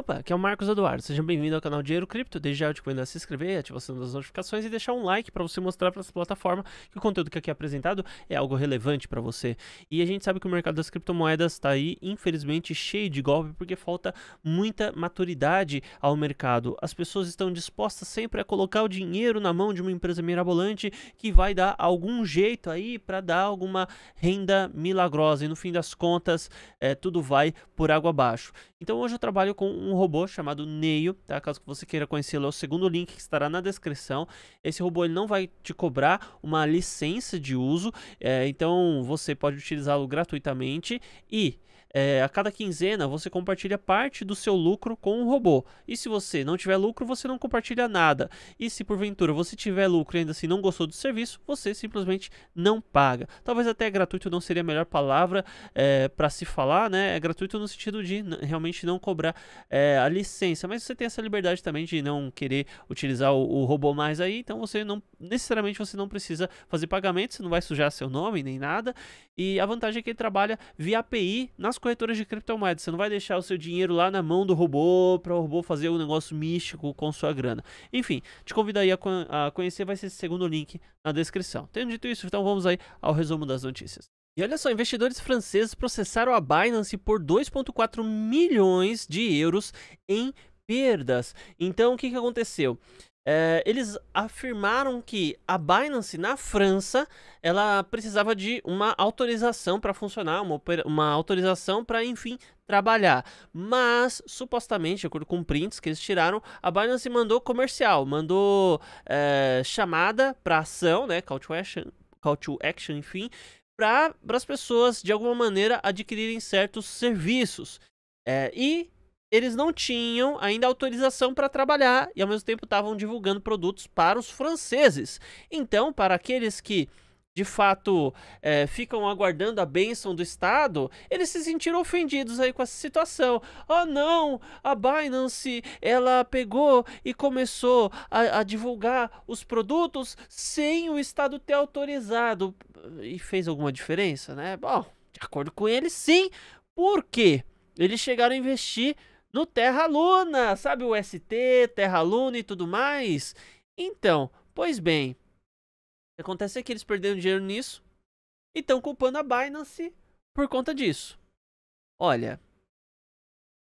Opa, aqui é o Marcos Eduardo. Seja bem-vindo ao canal Dinheiro Cripto. Desde já eu te convido a se inscrever, ativar das notificações e deixar um like para você mostrar para essa plataforma que o conteúdo que aqui é apresentado é algo relevante para você. E a gente sabe que o mercado das criptomoedas está aí, infelizmente, cheio de golpe porque falta muita maturidade ao mercado. As pessoas estão dispostas sempre a colocar o dinheiro na mão de uma empresa mirabolante que vai dar algum jeito aí para dar alguma renda milagrosa. E no fim das contas, é, tudo vai por água abaixo. Então hoje eu trabalho com um um robô chamado Neio, tá? Caso você queira conhecê-lo, é o segundo link que estará na descrição. Esse robô ele não vai te cobrar uma licença de uso, é, então você pode utilizá-lo gratuitamente e é, a cada quinzena você compartilha parte do seu lucro com o robô. E se você não tiver lucro, você não compartilha nada. E se porventura você tiver lucro e ainda assim não gostou do serviço, você simplesmente não paga. Talvez até gratuito não seria a melhor palavra é, para se falar, né? É gratuito no sentido de realmente não cobrar é, a licença, mas você tem essa liberdade também de não querer utilizar o, o robô mais aí, então você não necessariamente você não precisa fazer pagamento, você não vai sujar seu nome nem nada. E a vantagem é que ele trabalha via API nas corretoras de criptomoedas. Você não vai deixar o seu dinheiro lá na mão do robô para o robô fazer um negócio místico com sua grana. Enfim, te convido aí a, con a conhecer, vai ser esse segundo link na descrição. Tendo dito isso, então vamos aí ao resumo das notícias. E olha só, investidores franceses processaram a Binance por 2,4 milhões de euros em perdas. Então, o que, que aconteceu? É, eles afirmaram que a Binance na França ela precisava de uma autorização para funcionar, uma, uma autorização para, enfim, trabalhar. Mas, supostamente, de acordo com prints que eles tiraram, a Binance mandou comercial, mandou é, chamada para ação, né, call to action, call to action enfim, para as pessoas, de alguma maneira, adquirirem certos serviços. É, e eles não tinham ainda autorização para trabalhar e ao mesmo tempo estavam divulgando produtos para os franceses. Então, para aqueles que de fato é, ficam aguardando a bênção do Estado, eles se sentiram ofendidos aí com essa situação. Oh não, a Binance ela pegou e começou a, a divulgar os produtos sem o Estado ter autorizado. E fez alguma diferença, né? Bom, de acordo com eles, sim. porque Eles chegaram a investir no Terra Luna, sabe o ST, Terra Luna e tudo mais? Então, pois bem, acontece é que eles perderam dinheiro nisso e estão culpando a Binance por conta disso. Olha,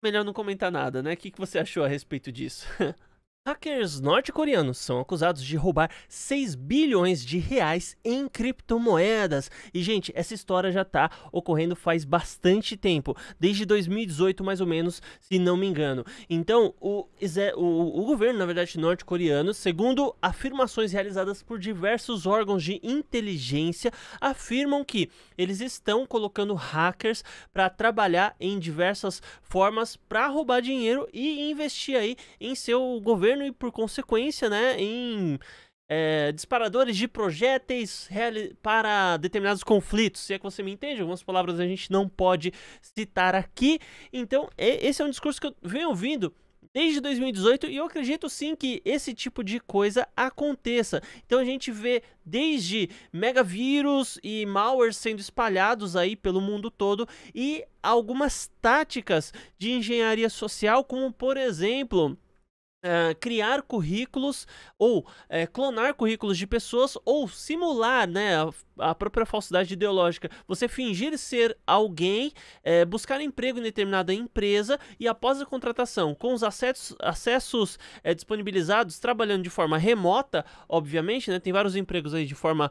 melhor não comentar nada, né? O que, que você achou a respeito disso? Hackers norte-coreanos são acusados de roubar 6 bilhões de reais em criptomoedas. E, gente, essa história já está ocorrendo faz bastante tempo, desde 2018, mais ou menos, se não me engano. Então, o, o, o governo, na verdade, norte-coreano, segundo afirmações realizadas por diversos órgãos de inteligência, afirmam que eles estão colocando hackers para trabalhar em diversas formas para roubar dinheiro e investir aí em seu governo governo e, por consequência, né, em é, disparadores de projéteis para determinados conflitos, se é que você me entende. Algumas palavras a gente não pode citar aqui. Então, é, esse é um discurso que eu venho ouvindo desde 2018 e eu acredito sim que esse tipo de coisa aconteça. Então a gente vê desde megavírus e malware sendo espalhados aí pelo mundo todo e algumas táticas de engenharia social, como por exemplo Uh, criar currículos ou uh, clonar currículos de pessoas ou simular né, a, a, própria falsidade ideológica. Você fingir ser alguém, uh, buscar emprego em determinada empresa e, após a contratação, com os acessos, acessos disponibilizados, trabalhando de forma remota, obviamente, né, tem vários empregos aí de forma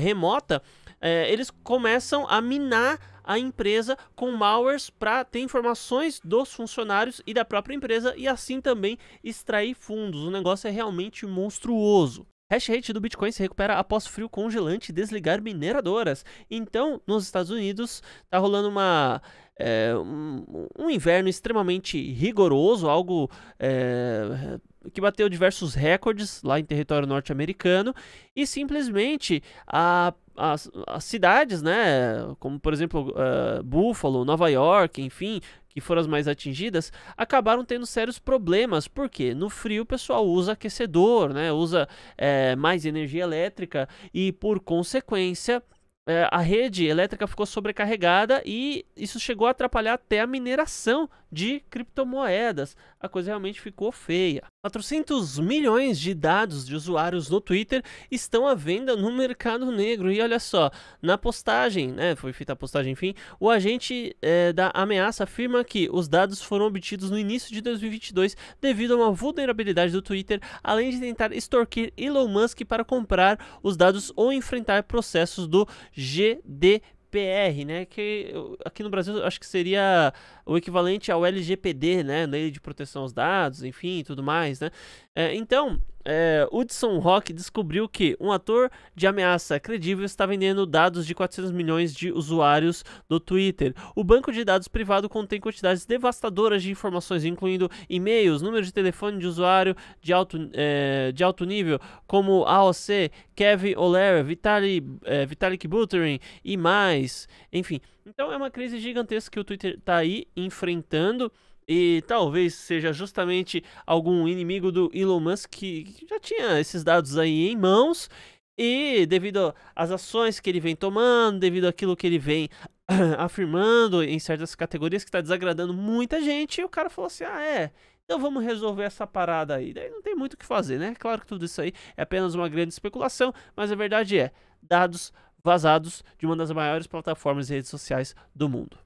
remota, eles começam a minar a empresa com malwares para ter informações dos funcionários e da própria empresa e assim também extrair fundos. O negócio é realmente monstruoso. Hash rate do Bitcoin se recupera após frio congelante desligar mineradoras. Então, nos Estados Unidos, está rolando uma é, um, um, inverno extremamente rigoroso, algo é, que bateu diversos recordes lá em território norte-americano, e simplesmente a as, as cidades, né, como por exemplo uh, Buffalo, Nova York, enfim, que foram as mais atingidas, acabaram tendo sérios problemas, porque no frio o pessoal usa aquecedor, né, usa é, mais energia elétrica e por consequência é, a rede elétrica ficou sobrecarregada e isso chegou a atrapalhar até a mineração de criptomoedas. A coisa realmente ficou feia. 400 milhões de dados de usuários no Twitter estão à venda no mercado negro. E olha só, na postagem, né, foi feita a postagem, enfim, o agente é, da ameaça afirma que os dados foram obtidos no início de 2022 devido a uma vulnerabilidade do Twitter, além de tentar extorquir Elon Musk para comprar os dados ou enfrentar processos do GDPR, né? Que aqui no Brasil acho que seria o equivalente ao LGPD, né? Lei de Proteção aos Dados, enfim, tudo mais, né? É, então, é, Hudson Rock descobriu que um ator de ameaça credível está vendendo dados de 400 milhões de usuários do Twitter. O banco de dados privado contém quantidades devastadoras de informações, incluindo e-mails, número de telefone de usuário de alto, é, de alto nível, como AOC, Kevin O'Leary, Vitali, é, Vitalik Buterin e mais. Enfim, então é uma crise gigantesca que o Twitter está aí enfrentando. E talvez seja justamente algum inimigo do Elon Musk que já tinha esses dados aí em mãos. E devido às ações que ele vem tomando, devido àquilo que ele vem afirmando em certas categorias que está desagradando muita gente, o cara falou assim: ah, é, então vamos resolver essa parada aí. Daí não tem muito o que fazer, né? Claro que tudo isso aí é apenas uma grande especulação, mas a verdade é: dados vazados de uma das maiores plataformas e redes sociais do mundo.